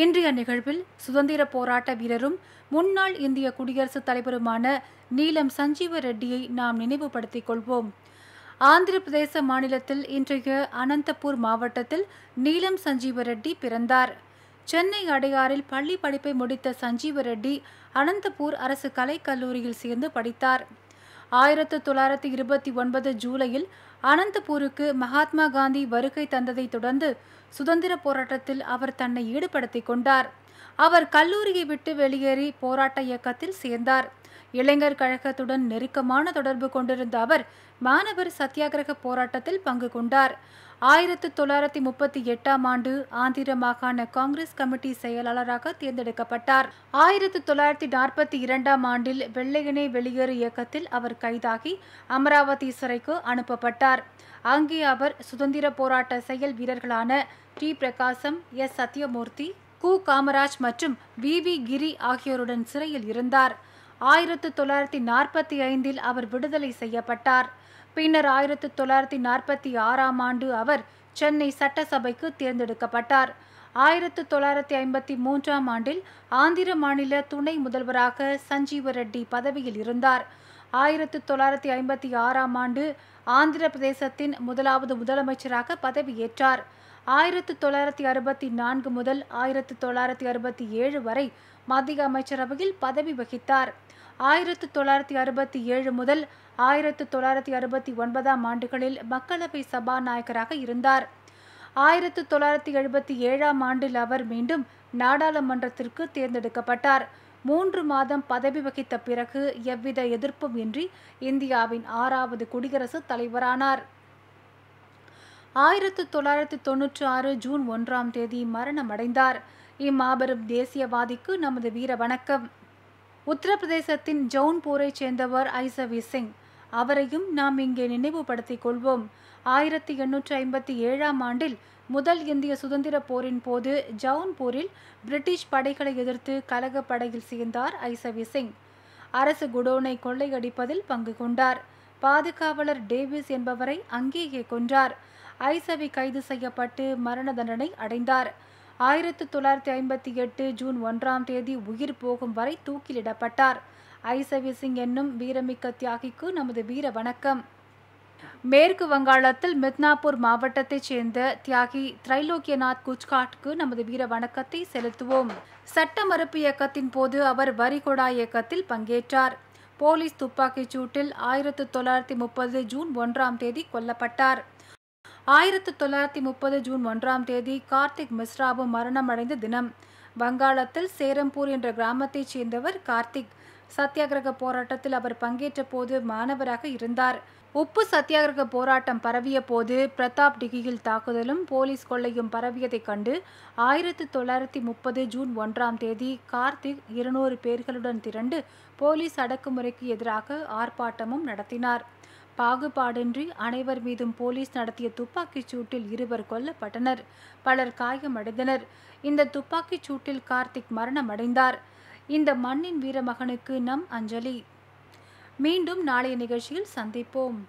இன்றைய நிகழ்வில் சுதந்திர போராட்ட வீரரும் முன்னாள் இந்திய குடியரசுத் தலைவருமான நீலம் சஞ்சீவ ரெட்டியை நாம் நினைவுபடுத்திக் கொள்வோம் ஆந்திர பிரதேச மாநிலத்தில் இன்றைய அனந்தபூர் மாவட்டத்தில் நீலம் சஞ்சீவ ரெட்டி பிறந்தார் சென்னை அடையாறில் பள்ளி படிப்பை முடித்த சஞ்சீவ ரெட்டி அனந்தபூர் அரசு கலைக்கல்லூரியில் சேர்ந்து படித்தார் ஆயிரத்து தொள்ளாயிரத்தி இருபத்தி ஒன்பது ஜூலையில் அனந்தபூருக்கு மகாத்மா காந்தி வருகை தந்ததைத் தொடர்ந்து சுதந்திர போராட்டத்தில் அவர் தன்னை ஈடுபடுத்திக் கொண்டார் அவர் கல்லூரியை விட்டு வெளியேறி போராட்ட இயக்கத்தில் சேர்ந்தார் இளைஞர் கழகத்துடன் நெருக்கமான தொடர்பு கொண்டிருந்த அவர் மாணவர் சத்தியாகிரக போராட்டத்தில் பங்கு கொண்டார் ஆயிரத்து தொள்ளாயிரத்தி முப்பத்தி எட்டாம் ஆண்டு ஆந்திர மாகாண காங்கிரஸ் கமிட்டி செயலாளராக தேர்ந்தெடுக்கப்பட்டார் ஆயிரத்து தொள்ளாயிரத்தி நாற்பத்தி இரண்டாம் ஆண்டில் வெள்ளையனே வெளியேறு இயக்கத்தில் அவர் கைதாகி அமராவதி சிறைக்கு அனுப்பப்பட்டார் அங்கே அவர் சுதந்திர போராட்ட செயல் வீரர்களான டி பிரகாசம் எஸ் சத்யமூர்த்தி கு காமராஜ் மற்றும் வி வி கிரி ஆகியோருடன் சிறையில் இருந்தார் ஆயிரத்து தொள்ளாயிரத்தி நாற்பத்தி ஐந்தில் அவர் விடுதலை செய்யப்பட்டார் பின்னர் ஆயிரத்து தொள்ளாயிரத்தி நாற்பத்தி ஆறாம் ஆண்டு அவர் சென்னை சட்டசபைக்கு தேர்ந்தெடுக்கப்பட்டார் ஆயிரத்து தொள்ளாயிரத்தி ஐம்பத்தி மூன்றாம் ஆண்டில் ஆந்திர மாநில துணை முதல்வராக சஞ்சீவ ரெட்டி பதவியில் இருந்தார் ஆயிரத்து தொள்ளாயிரத்தி ஐம்பத்தி ஆறாம் ஆண்டு ஆந்திர பிரதேசத்தின் முதலாவது முதலமைச்சராக பதவியேற்றார் ஆயிரத்து தொள்ளாயிரத்தி அறுபத்தி நான்கு முதல் ஆயிரத்து தொள்ளாயிரத்தி அறுபத்தி ஏழு வரை மத்திய அமைச்சரவையில் பதவி வகித்தார் ஆயிரத்து தொள்ளாயிரத்தி அறுபத்தி ஏழு முதல் ஆயிரத்து தொள்ளாயிரத்தி அறுபத்தி ஒன்பதாம் ஆண்டுகளில் மக்களவை சபாநாயகராக இருந்தார் ஆயிரத்து தொள்ளாயிரத்தி எழுபத்தி ஏழாம் ஆண்டில் அவர் மீண்டும் நாடாளுமன்றத்திற்கு தேர்ந்தெடுக்கப்பட்டார் மூன்று மாதம் பதவி வகித்த பிறகு எவ்வித எதிர்ப்பும் இன்றி இந்தியாவின் ஆறாவது குடியரசு தலைவரானார் ஆயிரத்து தொள்ளாயிரத்து தொன்னூற்றி ஆறு ஜூன் ஒன்றாம் தேதி மரணமடைந்தார் இம்மாபெரும் தேசியவாதிக்கு நமது வீர வணக்கம் உத்தரப்பிரதேசத்தின் ஜவுன்பூரைச் சேர்ந்தவர் ஐசவி சிங் அவரையும் நாம் இங்கே நினைவுபடுத்திக் கொள்வோம் ஆயிரத்தி எண்ணூற்றி ஐம்பத்தி ஏழாம் ஆண்டில் முதல் இந்திய சுதந்திர போரின் போது ஜவுன்பூரில் பிரிட்டிஷ் படைகளை எதிர்த்து கலகப்படையில் சேர்ந்தார் ஐசவி சிங் அரசு குடோனை கொள்ளையடிப்பதில் பங்கு கொண்டார் பாதுகாவலர் டேவிஸ் என்பவரை அங்கேயே கொன்றார் ஐசவி கைது செய்யப்பட்டு மரண தண்டனை அடைந்தார் ஆயிரத்தி தொள்ளாயிரத்தி ஐம்பத்தி எட்டு ஜூன் ஒன்றாம் தேதி உயிர் போகும் வரை தூக்கிலிடப்பட்டார் ஐசவி சிங் என்னும் வீரமிக்க தியாகிக்கு நமது வீர வணக்கம் மேற்கு வங்காளத்தில் மித்னாபூர் மாவட்டத்தைச் சேர்ந்த தியாகி திரைலோக்கியநாத் குச்காட்க்கு நமது வீர வணக்கத்தை செலுத்துவோம் சட்ட மறுப்பு இயக்கத்தின் போது அவர் வரிகொடா இயக்கத்தில் பங்கேற்றார் போலீஸ் துப்பாக்கிச் சூட்டில் ஆயிரத்து தொள்ளாயிரத்தி முப்பது ஜூன் ஒன்றாம் தேதி கொல்லப்பட்டார் ஆயிரத்து தொள்ளாயிரத்தி முப்பது ஜூன் ஒன்றாம் தேதி கார்த்திக் மிஸ்ராவும் மரணமடைந்த தினம் வங்காளத்தில் சேரம்பூர் என்ற கிராமத்தைச் சேர்ந்தவர் கார்த்திக் சத்தியாகிரக போராட்டத்தில் அவர் பங்கேற்ற போது மாணவராக இருந்தார் உப்பு சத்தியாகிரக போராட்டம் பரவிய போது பிரதாப் டிகியில் தாக்குதலும் போலீஸ் கொள்ளையும் பரவியதைக் கண்டு ஆயிரத்தி தொள்ளாயிரத்தி முப்பது ஜூன் ஒன்றாம் தேதி கார்த்திக் இருநூறு பேர்களுடன் திரண்டு போலீஸ் அடக்குமுறைக்கு எதிராக ஆர்ப்பாட்டமும் நடத்தினார் பாகுபாடின்றி அனைவர் மீதும் போலீஸ் நடத்திய துப்பாக்கிச் சூட்டில் இருவர் கொல்லப்பட்டனர் பலர் காயமடைந்தனர் இந்த துப்பாக்கிச் சூட்டில் கார்த்திக் மரணமடைந்தார் இந்த மண்ணின் வீரமகனுக்கு நம் அஞ்சலி மீண்டும் நாளைய நிகழ்ச்சியில் சந்திப்போம்